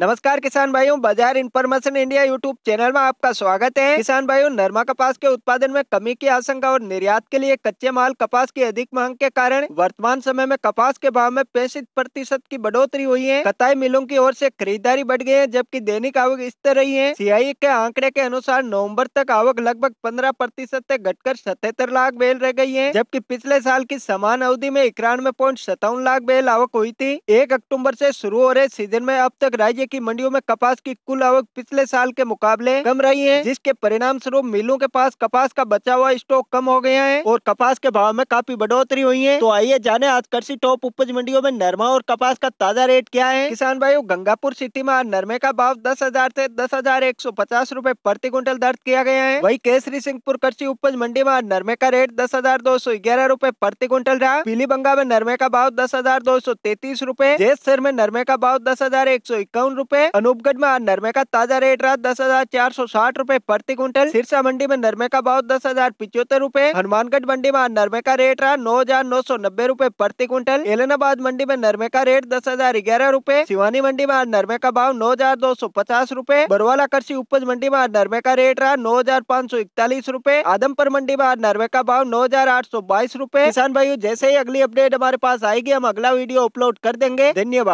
नमस्कार किसान भाइयों बाजार इन्फॉर्मेशन इंडिया यूट्यूब चैनल में आपका स्वागत है किसान भाइयों नरमा कपास के उत्पादन में कमी की आशंका और निर्यात के लिए कच्चे माल कपास की अधिक मांग के कारण वर्तमान समय में कपास के भाव में पैंसठ प्रतिशत की बढ़ोतरी हुई है कताई मिलों की ओर से खरीदारी बढ़ गई है जबकि दैनिक आवक स्थिर रही है सीआई के आंकड़े के अनुसार नवम्बर तक आवक लगभग पंद्रह प्रतिशत ऐसी घटकर सतहत्तर लाख बैल रह गयी है जबकि पिछले साल की समान अवधि में इक्यानवे पॉइंट सत्तावन लाख बेल आवक हुई थी एक अक्टूबर ऐसी शुरू हो रहे सीजन में अब तक राज्य राज्य की मंडियों में कपास की कुल आवक पिछले साल के मुकाबले कम रही है जिसके परिणाम स्वरूप मिलों के पास कपास का बचा हुआ स्टॉक कम हो गया है और कपास के भाव में काफी बढ़ोतरी हुई है तो आइए जाने आज कृषि टॉप उपज मंडियों में नरमा और कपास का ताजा रेट क्या है किसान भाइयों गंगापुर सिटी में नरमे का भाव दस हजार ऐसी दस हजार एक सौ पचास रूपए प्रति क्विंटल दर्ज किया गया है वही केसरी सिंहपुर कृषि उपज मंडी में नरमे का रेट दस हजार दो सौ ग्यारह रूपए प्रति क्विंटल रहा बंगा में नरमे का भाव दस हजार दो सौ तैतीस रूपए जैसर में नरमे का भाव दस हजार एक सौ इक्यावन सत्तावन रूपए अनूपगढ़ में नरमे का ताजा रेट रहा दस हजार चार सौ साठ रूपए प्रति क्विंटल सिरसा मंडी में नरमे का भाव दस हजार पिछहत्तर रूपए हनुमानगढ़ मंडी में नरमे का रेट रहा नौ हजार नौ सौ नब्बे रूपए प्रति क्विंटल एलनाबाद मंडी में नरमे का रेट दस हजार ग्यारह रूपए शिवानी मंडी में नरमे का भाव नौ हजार दो सौ पचास रूपए बरवाला कृषि उपज मंडी में नरमे का रेट रहा नौ हजार पाँच सौ इकतालीस रूपए आदमपुर मंडी में नरमे का भाव नौ हजार आठ सौ बाईस रूपए किसान भाई जैसे ही अगली अपडेट हमारे पास आएगी हम अगला वीडियो अपलोड कर देंगे धन्यवाद